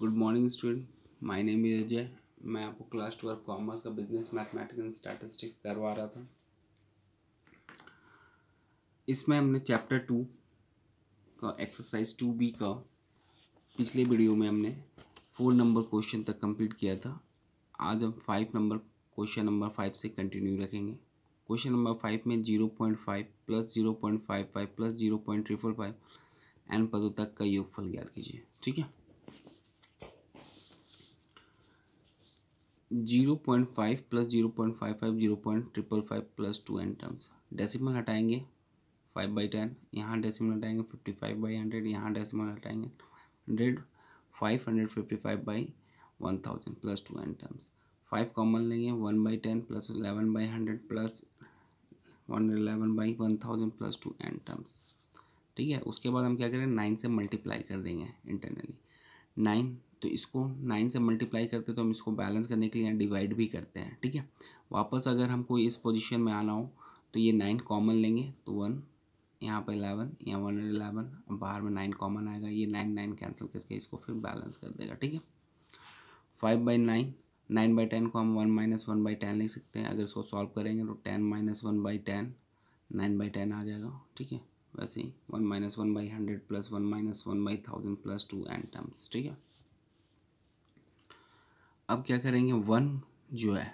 good morning student my name is Ajay मैं आपको class twelve commerce का बिजनेस मैथमेटिक्स एंड स्टैटिस्टिक्स करवा रहा था इसमें हमने चैप्टर टू का एक्सरसाइज टू बी का पिछले वीडियो में हमने फोर नंबर क्वेश्चन तक कंप्लीट किया था आज हम five number question number five से कंटिन्यू रखेंगे क्वेश्चन नंबर फाइव में zero point five plus zero point five five plus zero point triple five n पदों तक का योगफल ज्ञात कीजिए ठीक है zero point five plus zero point five five zero point triple five plus to n terms decimal हटाएंगे five by ten यहाँ डेसिमल हटाएंगे फिफ्टी फाइव बाई हंड्रेड यहाँ डेसिमल हटाएंगे hundred five hundred fifty five by one thousand plus to n terms five common लेंगे one by ten plus eleven by hundred plus one eleven by one thousand plus to n terms ठीक है उसके बाद हम क्या करें nine से multiply कर देंगे इंटरनली नाइन तो इसको नाइन से मल्टीप्लाई करते तो हम इसको बैलेंस करने के लिए डिवाइड भी करते हैं ठीक है वापस अगर हमको इस पोजीशन में आना हो तो ये नाइन कॉमन लेंगे तो वन यहाँ पर इलेवन यहाँ वन हंड्रेड इलेवन बाहर में नाइन कॉमन आएगा ये नाइन नाइन कैंसिल करके इसको फिर बैलेंस कर देगा ठीक है five by nine nine by ten को हम one minus one by ten लिख सकते हैं अगर इसको सॉल्व करेंगे तो ten minus one by ten nine by ten आ जाएगा ठीक है वैसे ही one minus one by hundred plus one minus one by thousand plus to n terms ठीक है अब क्या करेंगे वन जो है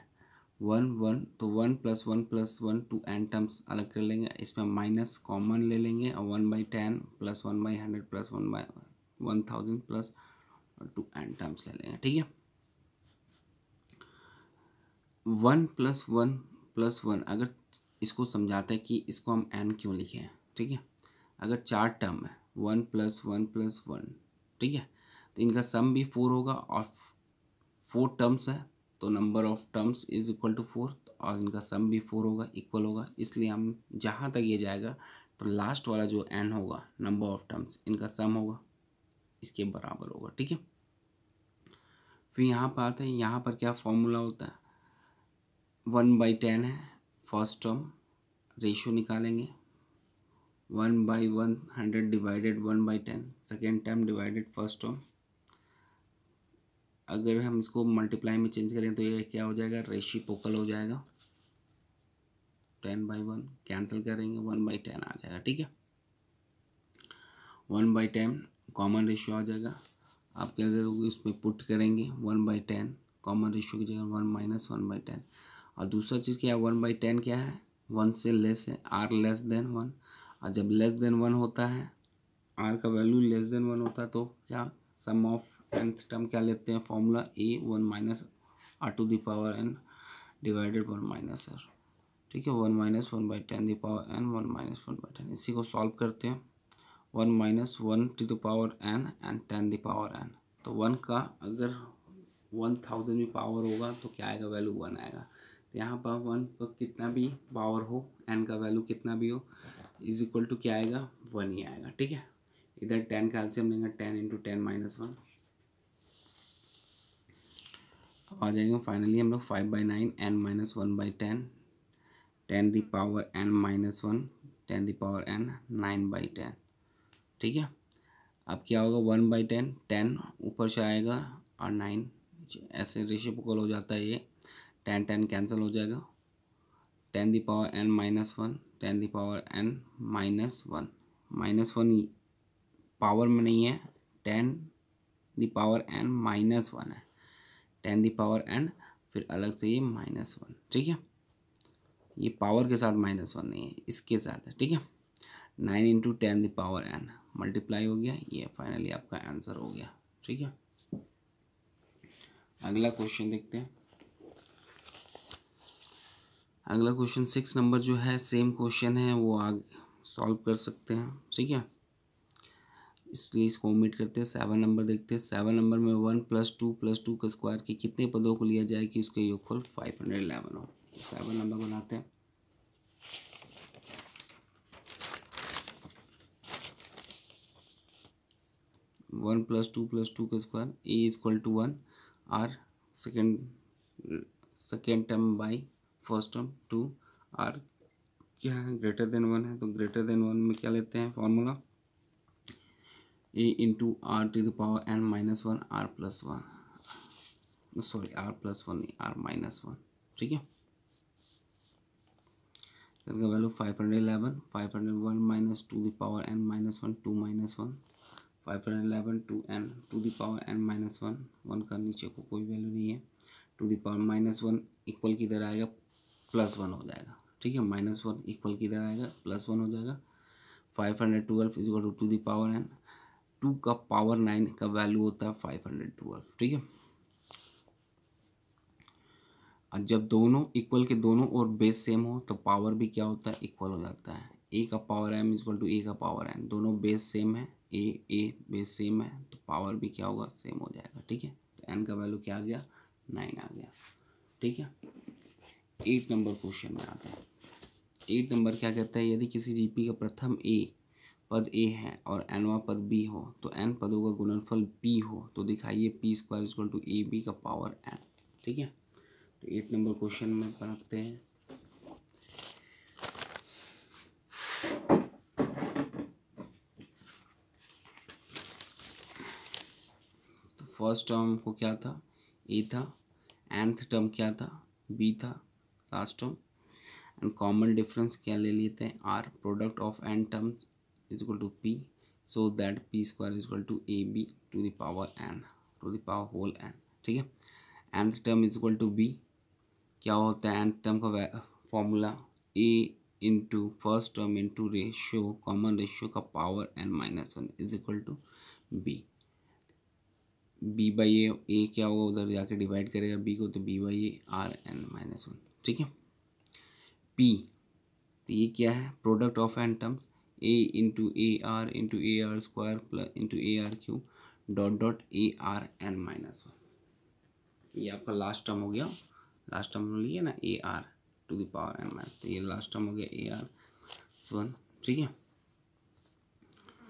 वन वन तो one plus one plus one two n terms अलग कर लेंगे इसमें माइनस कॉमन ले लेंगे और one by ten plus one by hundred plus one by one thousand plus to n terms ले लेंगे ठीक है one plus one plus one अगर इसको समझाते हैं कि इसको हम एन क्यों लिखे हैं ठीक है अगर चार टर्म है one plus one plus one ठीक है तो इनका सम भी फोर होगा और फोर टर्म्स है तो number of terms is equal to four और इनका सम भी फोर होगा इक्वल होगा इसलिए हम जहाँ तक ये जाएगा तो लास्ट वाला जो एन होगा नंबर ऑफ टर्म्स इनका सम होगा इसके बराबर होगा ठीक है फिर यहाँ पर आते हैं यहाँ पर क्या फॉर्मूला होता है वन बाई टेन है फर्स्ट टर्म रेशियो निकालेंगे one by one hundred divided one by ten second term divided first term अगर हम इसको मल्टीप्लाई में चेंज करें तो ये क्या हो जाएगा रेशी पोकल हो जाएगा टेन बाई वन कैंसिल करेंगे वन बाई टेन आ जाएगा ठीक है one by ten common ratio आ जाएगा आप क्या करोगे उसमें पुट करेंगे one by ten common ratio की जगह one minus one by ten और दूसरा चीज़ क्या है वन बाई टेन क्या है वन से लेस है आर लेस देन वन और जब लेस देन वन होता है आर का वैल्यू लेस देन वन होता है तो क्या सम ऑफ टेंथ टर्म क्या लेते हैं formula a one minus r to the power n divided one minus r ठीक है one minus one by ten the power n one minus one by ten इसी को सॉल्व करते हैं one minus one to the power n and ten the power n तो one का अगर one thousand भी पावर होगा तो क्या आएगा वैल्यू वन आएगा तो यहाँ पर वन का कितना भी पावर हो एन का वैल्यू कितना भी हो इज इक्वल टू क्या आएगा वन ही आएगा ठीक है इधर टेन का एल्सियम लेंगे ten into ten minus one आ जाएंगे फाइनली हम लोग five by nine n minus one by ten ten the power n minus one ten the power n nine by ten ठीक है अब क्या होगा वन बाई टेन टेन ऊपर से आएगा और नाइन ऐसे रेशियोपोकल हो जाता है ये टेन टेन कैंसिल हो जाएगा ten the power n minus one ten the power n minus one minus one power में नहीं है ten the power n minus one है टेन दी पावर एन फिर अलग से ये माइनस वन ठीक है ये पावर के साथ माइनस वन नहीं है इसके साथ है ठीक है nine into ten the power n multiply हो गया ये फाइनली आपका आंसर हो गया ठीक है अगला क्वेश्चन देखते हैं अगला क्वेश्चन सिक्स नंबर जो है सेम क्वेश्चन है वो आगे सॉल्व कर सकते हैं ठीक है इसलिए इसको ओमिट करते हैं सेवन नंबर देखते हैं सेवन नंबर में one plus two plus two का स्क्वायर के कितने पदों को लिया जाए कि उसका योगफल फाइव हंड्रेड इलेवन हो सेवन नंबर बनाते हैं one plus two plus two का square a is equal to one r second second term by first term two r क्या है ग्रेटर देन वन है तो ग्रेटर देन वन में क्या लेते हैं formula a into r to the power n minus one r plus one sorry r plus one नहीं r minus one ठीक है value five hundred eleven five hundred one minus two the power n minus one two minus one five hundred eleven two n two the power n minus one one का नीचे को कोई value नहीं है two the power minus one equal किधर आएगा plus one हो जाएगा ठीक है माइनस वन इक्वल किधर आएगा प्लस वन हो जाएगा five hundred twelve is two the power n two का पावर नाइन का वैल्यू होता है फाइव हंड्रेड ट्वेल्व ठीक है और जब दोनों इक्वल के दोनों और बेस सेम हो तो पावर भी क्या होता है इक्वल हो जाता है ए का power m is equal to a का पावर एन दोनों बेस सेम है ए ए बेस सेम है तो पावर भी क्या होगा सेम हो जाएगा ठीक है तो एन का वैल्यू क्या आ गया नाइन आ गया ठीक है एट नंबर क्वेश्चन में आता है एट नंबर क्या कहता है यदि किसी जीपी का प्रथम ए पद ए है और एनवा पद बी हो तो एन पदों का गुणनफल पी हो तो दिखाइए p square is equal to a b का पावर एन ठीक है तो एट नंबर क्वेश्चन में पढ़ते हैं तो फर्स्ट टर्म को क्या था ए था एंथ टर्म क्या था बी था last term and common difference क्या ले लेते हैं r product of n terms is equal to p so that p square is equal to a b to the power n to the power whole n ठीक है nth term is equal to b क्या होता है nth term का formula a into first term into ratio common ratio का power n minus one is equal to b b by a a क्या होगा उधर जाके डिवाइड करेगा बी को तो b by a r n minus one ठीक है पी तो ये क्या है product of n terms a into a r into a r square plus into a r cube dot dot a r n minus one ये आपका last term हो गया लास्ट टर्म लिया ना a r to the power n minus तो ये last term हो गया ए आर वन ठीक है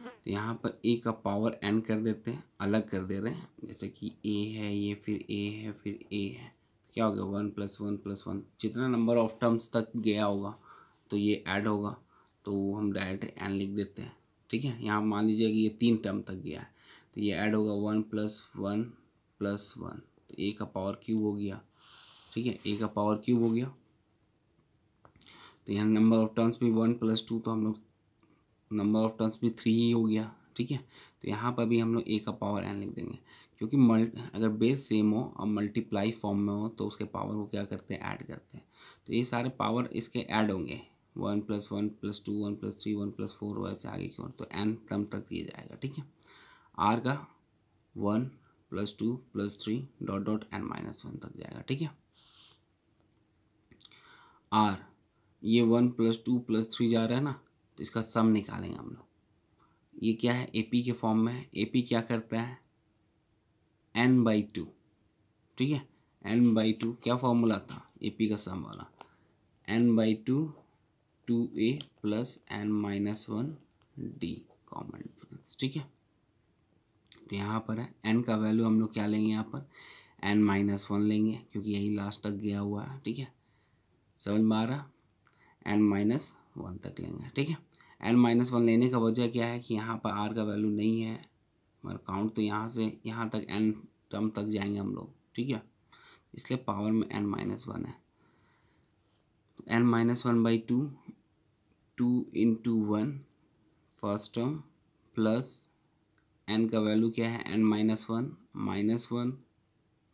तो यहाँ पर ए का पावर एन कर देते हैं अलग कर दे रहे हैं जैसे कि ए है ये फिर ए है फिर ए है क्या हो गया one plus one plus one जितना नंबर ऑफ टर्म्स तक गया होगा तो ये ऐड होगा तो हम डायरेक्ट एन लिख देते हैं ठीक है यहाँ मान लीजिए कि ये तीन टर्म तक गया है तो ये ऐड होगा one plus one plus one तो ए का पावर क्यूब हो गया ठीक है ए का पावर क्यूब हो गया तो यहाँ नंबर ऑफ टर्म्स भी वन प्लस टू तो हम लोग नंबर ऑफ टर्म्स भी थ्री ही हो गया ठीक है तो यहाँ पर भी हम लोग ए का पावर एन लिख देंगे क्योंकि मल्ट अगर बेस सेम हो और मल्टीप्लाई फॉर्म में हो तो उसके पावर को क्या करते हैं ऐड करते हैं तो ये सारे पावर इसके ऐड होंगे one plus one plus two one plus three one plus four वैसे आगे की ओर तो एन टर्म तक दिया जाएगा ठीक है आर का one plus two plus three dot dot n minus one तक जाएगा ठीक है आर ये one plus two plus three जा रहा है ना तो इसका सम निकालेंगे हम लोग ये क्या है ए पी के फॉर्म में है ए पी क्या करता है एन बाई टू ठीक है एन बाई टू क्या फॉर्मूला था ए पी का सम वाला n by two two a plus n minus one d common difference ठीक है तो यहाँ पर है एन का वैल्यू हम लोग क्या लेंगे यहाँ पर एन माइनस वन लेंगे क्योंकि यही लास्ट तक गया हुआ है ठीक है समझ में आ रहा एन माइनस वन तक लेंगे ठीक है एन माइनस वन लेने का वजह क्या है कि यहाँ पर आर का वैल्यू नहीं है मगर काउंट तो यहाँ से यहाँ तक एन टर्म तक जाएंगे हम लोग ठीक है इसलिए पावर में एन माइनस वन है n minus one by two two into one first term plus n का वैल्यू क्या है n minus one minus one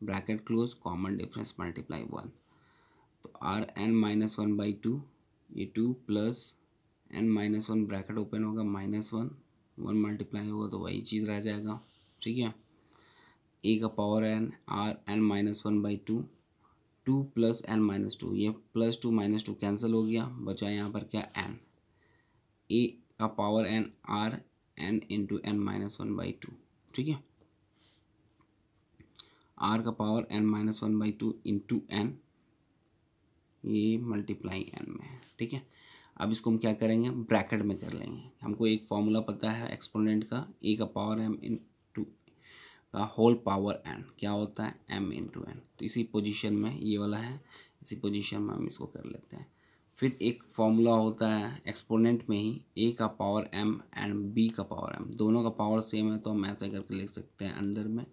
bracket close common difference multiply one तो r n minus one by two ये two plus n minus one bracket open होगा minus one one multiply होगा तो वही चीज़ रह जाएगा ठीक है ए का power n r n minus one by two two plus n minus two ये plus two minus two cancel हो गया बचा यहाँ पर क्या एन ए का power n r n into n minus one by two ठीक है आर का power n minus one by two into n ये मल्टीप्लाई एन में है ठीक है अब इसको हम क्या करेंगे ब्रैकेट में कर लेंगे हमको एक फॉर्मूला पता है एक्सपोनेंट का ए का पावर एम इन का होल पावर एन क्या होता है एम इंटू एन तो इसी पोजीशन में ये वाला है इसी पोजीशन में हम इसको कर लेते हैं फिर एक फॉर्मूला होता है एक्सपोनेंट में ही ए का पावर एम एंड बी का पावर एम दोनों का पावर सेम है तो हम ऐसा करके लिख सकते हैं अंदर में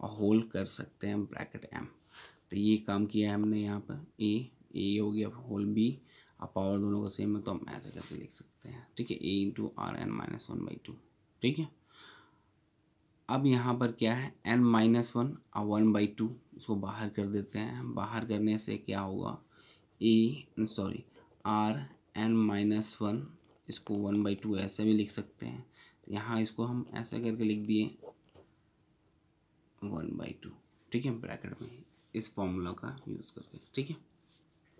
और होल कर सकते हैं ब्रैकेट एम तो ये काम किया है हमने यहाँ पर ए ए हो गया होल बी और पावर दोनों का सेम है तो हम ऐसा करके लिख सकते हैं ठीक है a into r n minus one by two ठीक है अब यहाँ पर क्या है एन माइनस वन और वन बाई टू इसको बाहर कर देते हैं बाहर करने से क्या होगा a sorry r n minus one इसको वन बाई टू ऐसे भी लिख सकते हैं तो यहाँ इसको हम ऐसे करके लिख दिए वन बाई टू ठीक है ब्रैकेट में इस फॉर्मूला का यूज़ करके ठीक है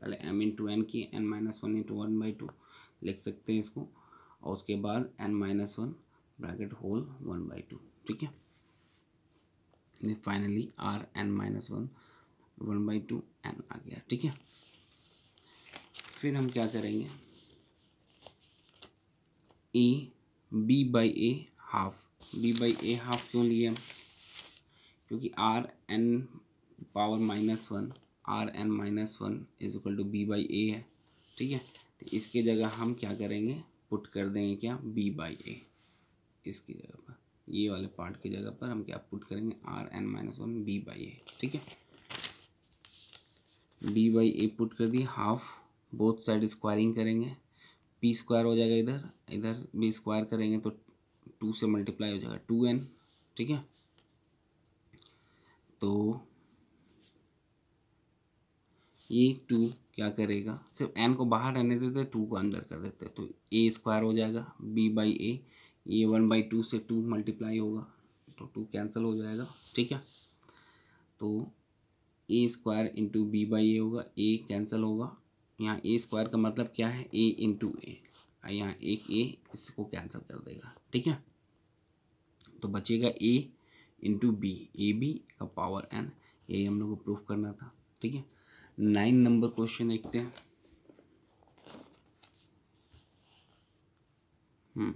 पहले एम इन टू एन की n minus one into one by two लिख सकते हैं इसको और उसके बाद n minus one bracket whole one by two ठीक है ये finally r n minus one one by two n आ गया ठीक है फिर हम क्या करेंगे a b by a half b by a half क्यों लिए हम क्योंकि r n power minus one are n minus one is equal to b by a है ठीक है तो इसके जगह हम क्या करेंगे पुट कर देंगे क्या बी बाई ए इसकी जगह ये वाले पार्ट की जगह पर हम क्या पुट करेंगे r n minus one b by a ठीक है बी बाई ए पुट कर दिए हाफ बोथ साइड स्क्वायरिंग करेंगे पी स्क्वायर हो जाएगा इधर इधर भी स्क्वायर करेंगे तो टू से मल्टीप्लाई हो जाएगा टू एन ठीक है तो ये टू क्या करेगा सिर्फ एन को बाहर रहने देते टू को अंदर कर देते तो ए स्क्वायर हो जाएगा बी बाई ए ये वन बाई टू से टू मल्टीप्लाई होगा तो टू कैंसिल हो जाएगा ठीक है तो a square into b by a होगा ए कैंसिल होगा यहाँ ए स्क्वायर का मतलब क्या है ए इंटू ए यहाँ एक ए इसको कैंसिल कर देगा ठीक है तो बचेगा a into b a b का पावर एन यही हम लोग को प्रूफ करना था ठीक है नाइन नंबर क्वेश्चन देखते हैं hmm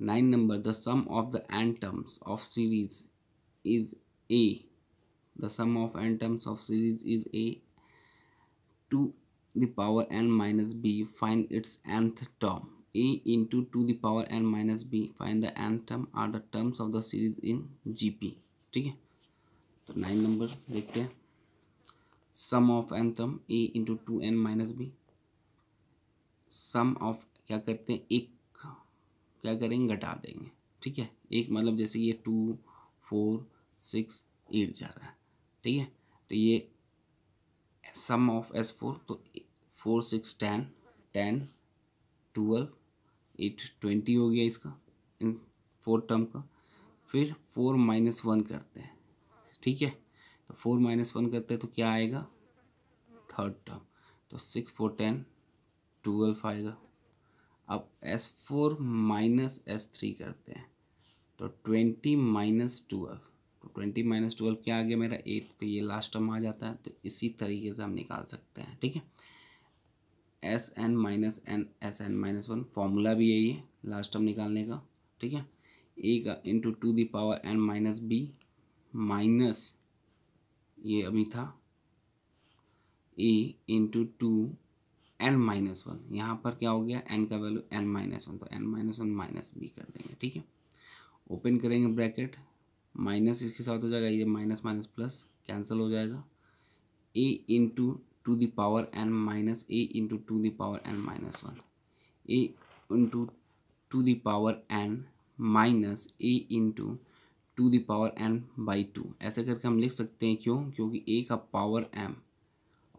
nine number the sum of the n terms of series is a the sum of n terms of series is a two the power n minus b find its nth term a into two the power n minus b find the nth term are the terms of the series in G P ठीक है तो nine number देखते हैं sum of n term a into two n minus b sum of क्या करते हैं एक क्या करेंगे घटा देंगे ठीक है एक मतलब जैसे ये टू फोर सिक्स एट जा रहा है ठीक है तो ये सम ऑफ एस फोर तो four six ten ten twelve eight twenty हो गया इसका इन फोर टर्म का फिर फोर माइनस वन करते हैं ठीक है तो फोर माइनस वन करते हैं तो क्या आएगा थर्ड टर्म तो सिक्स फोर टेन ट्वेल्व आएगा अब s four minus s three करते हैं तो ट्वेंटी माइनस ट्वेल्व तो ट्वेंटी माइनस ट्वेल्व क्या आ गया मेरा एट तो ये लास्ट टर्म आ जाता है तो इसी तरीके से हम निकाल सकते हैं ठीक है s n minus n s n minus one formula भी यही है लास्ट टर्म निकालने का ठीक है ए का into two the power n minus b minus ये अभी था a into two n minus one यहाँ पर क्या हो गया एन का वैल्यू एन माइनस वन तो n minus one minus b कर देंगे ठीक है ओपन करेंगे ब्रैकेट माइनस इसके साथ हो जाएगा ये माइनस माइनस प्लस कैंसिल हो जाएगा a into two the power n minus a into two the power n minus one a into two the power n minus a into two the power n by two ऐसे करके हम लिख सकते हैं क्यों क्योंकि ए का पावर एम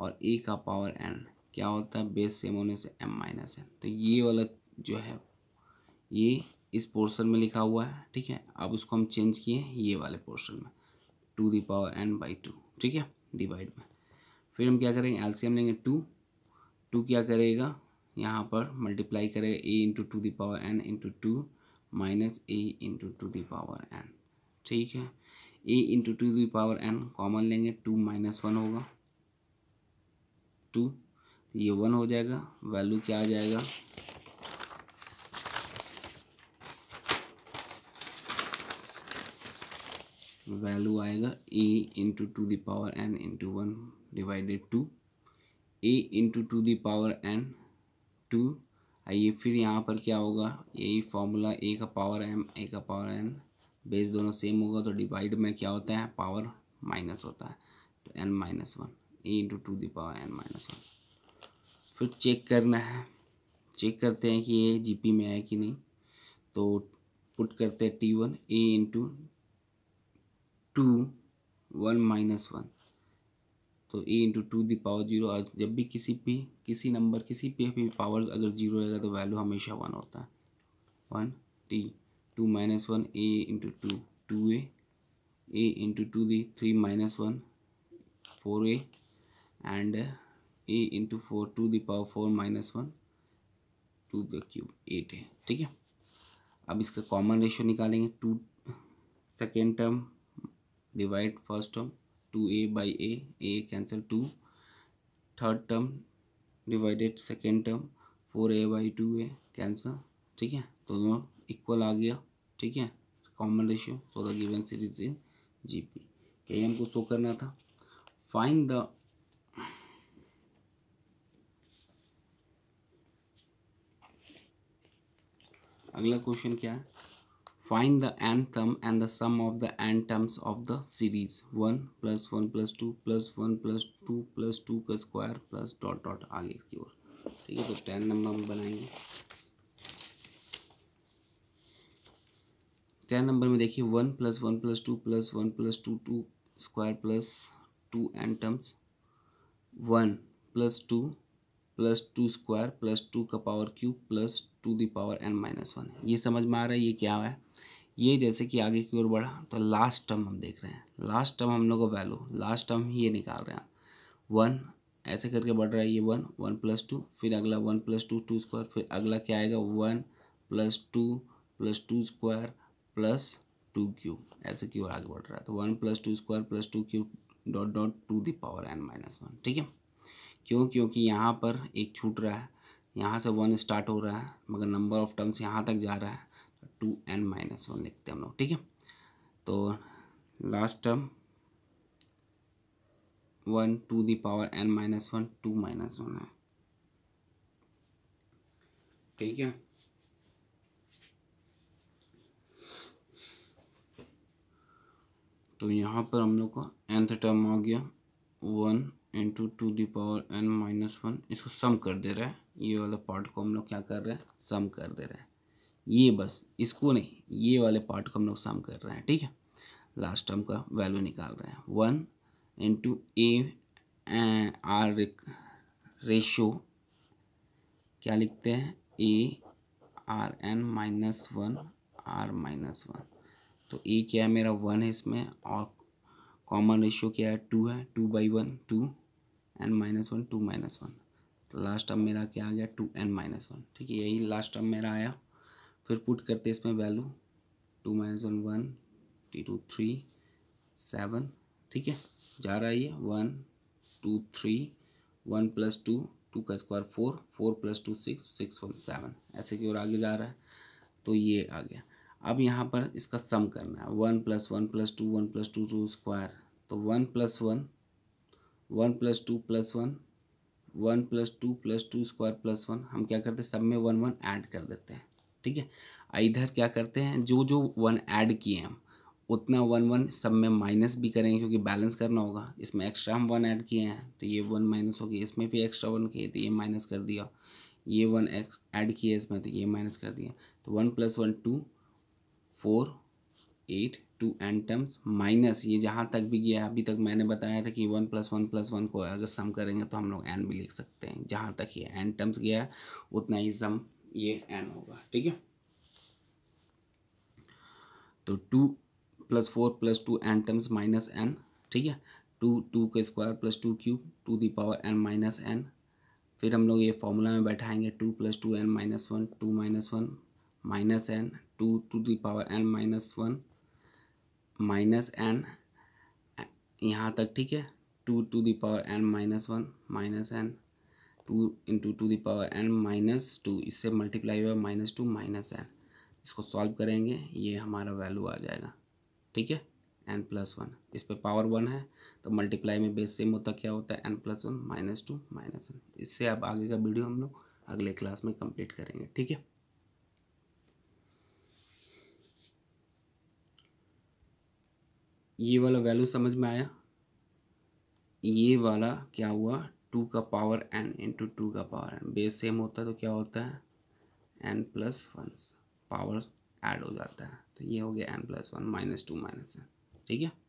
और ए का पावर एन क्या होता है बेस सेम होने से एम माइनस एन तो ये वाला जो है ये इस पोर्शन में लिखा हुआ है ठीक है अब उसको हम चेंज किए ये वाले पोर्शन में two the power n by two ठीक है डिवाइड में फिर हम क्या करेंगे एलसीएम लेंगे टू टू क्या करेगा यहाँ पर मल्टीप्लाई करेगा a into two the power n into two minus a into two the power n ठीक है a into two the power n common लेंगे टू माइनस वन होगा टू ये वन हो जाएगा वैल्यू क्या आ जाएगा वैल्यू आएगा a into two the power n into one divided two a into two the power n two आइए फिर यहाँ पर क्या होगा यही फॉर्मूला ए का पावर एम ए का पावर एन बेस दोनों सेम होगा तो डिवाइड में क्या होता है पावर माइनस होता है तो n minus one a into two the power n minus one इसको तो चेक करना है चेक करते हैं कि ये जीपी में आया कि नहीं तो पुट करते हैं t one a into two one minus one तो a into two the power zero और जब भी किसी भी किसी नंबर किसी पे भी पावर अगर जीरो रहेगा तो वैल्यू हमेशा वन होता है one T two minus one a into two two a a into two the three minus one four a and a into four two the power four minus one to the cube eight है ठीक है अब इसका common ratio निकालेंगे two second term divide first term two a by a a cancel two third term divided second term four a by two a cancel ठीक है तो दोनों इक्वल आ गया ठीक है common ratio so the given series in G P यही हमको शो करना था फाइंड द अगला क्वेश्चन क्या है find the n term and the sum of the n terms of the series one plus one plus two plus one plus two plus two का square plus dot dot आगे की ओर ठीक है तो ten number हम बनाएंगे ten number में देखिए one plus one plus two plus one plus two two square plus to n terms one plus two plus two square plus two का power cube plus two the power n minus one ये समझ में आ रहा है ये क्या है ये जैसे कि आगे की ओर बढ़ा तो लास्ट टर्म हम देख रहे हैं लास्ट टर्म हम लोग का वैल्यू लास्ट टर्म ये निकाल रहे हैं वन ऐसे करके बढ़ रहा है ये वन वन प्लस टू फिर अगला one plus two two square फिर अगला क्या आएगा one plus two plus two square plus two cube ऐसे की ओर आगे बढ़ रहा है तो one plus two square plus two cube dot dot two the power n minus one ठीक है क्यों क्योंकि यहाँ पर एक छूट रहा है यहाँ से वन स्टार्ट हो रहा है मगर नंबर ऑफ टर्म्स यहाँ तक जा रहा है टू एन माइनस वन लिखते हैं हम लोग ठीक है तो last term one two the power n minus one two minus one है ठीक है तो यहाँ पर हम लोग को एंथ टर्म आ गया one into two the power n minus one इसको सम कर दे रहा है ये वाला पार्ट को हम लोग क्या कर रहे हैं सम कर दे रहे हैं ये बस इसको नहीं ये वाले पार्ट को हम लोग सम कर रहे हैं ठीक है लास्ट टर्म का वैल्यू निकाल रहे हैं one into a r ratio क्या लिखते हैं a r n minus one r minus one तो ए क्या है मेरा वन है इसमें और कॉमन रेशियो क्या है टू है two by one two n minus one two minus one तो लास्ट टर्म मेरा क्या आ गया टू एन माइनस वन ठीक है यही लास्ट टर्म मेरा आया फिर पुट करते इसमें value two minus one one T two three seven ठीक है जा रहा है ये one two three one plus two two का square four four plus two six six one seven ऐसे की ओर आगे जा रहा है तो ये आ गया अब यहाँ पर इसका सम करना है one plus one plus two one plus two two square तो one plus one one plus two plus one one plus two plus two square plus one हम क्या करते हैं सब में वन वन ऐड कर देते हैं ठीक है इधर क्या करते हैं जो जो वन ऐड किए हम उतना वन वन सब में माइनस भी करेंगे क्योंकि बैलेंस करना होगा इसमें एक्स्ट्रा हम वन ऐड किए हैं तो ये वन माइनस हो गया इसमें भी एक्स्ट्रा वन किए तो ये माइनस कर दिया ये वन एक्स ऐड किए इसमें तो ये माइनस कर दिया तो one plus one two four eight two n terms minus ये जहाँ तक भी गया अभी तक मैंने बताया था कि one plus one plus one को अगर सम करेंगे तो हम लोग एन भी लिख सकते हैं जहाँ तक ये एन टर्म्स गया है उतना ही सम ये एन होगा ठीक है तो two plus four plus to n terms minus n ठीक है टू टू के square plus two cube two the power n minus n फिर हम लोग ये फॉर्मूला में बैठाएंगे two plus to n minus one two minus one minus n two two the power n minus one minus n यहाँ तक ठीक है two two the power n minus one minus n two into two the power n minus two इससे multiply हुआ minus two minus n इसको solve करेंगे ये हमारा वैल्यू आ जाएगा ठीक है एन प्लस वन इस पर पावर वन है तो मल्टीप्लाई में बेस सेम होता क्या होता है n plus one minus two minus one इससे आप आगे का वीडियो हम लोग अगले क्लास में कंप्लीट करेंगे ठीक है ये वाला वैल्यू समझ में आया ये वाला क्या हुआ टू का पावर एन इंटू टू का पावर एन बेस सेम होता है तो क्या होता है n plus one power add हो जाता है तो ये हो गया n plus one minus two minus n ठीक है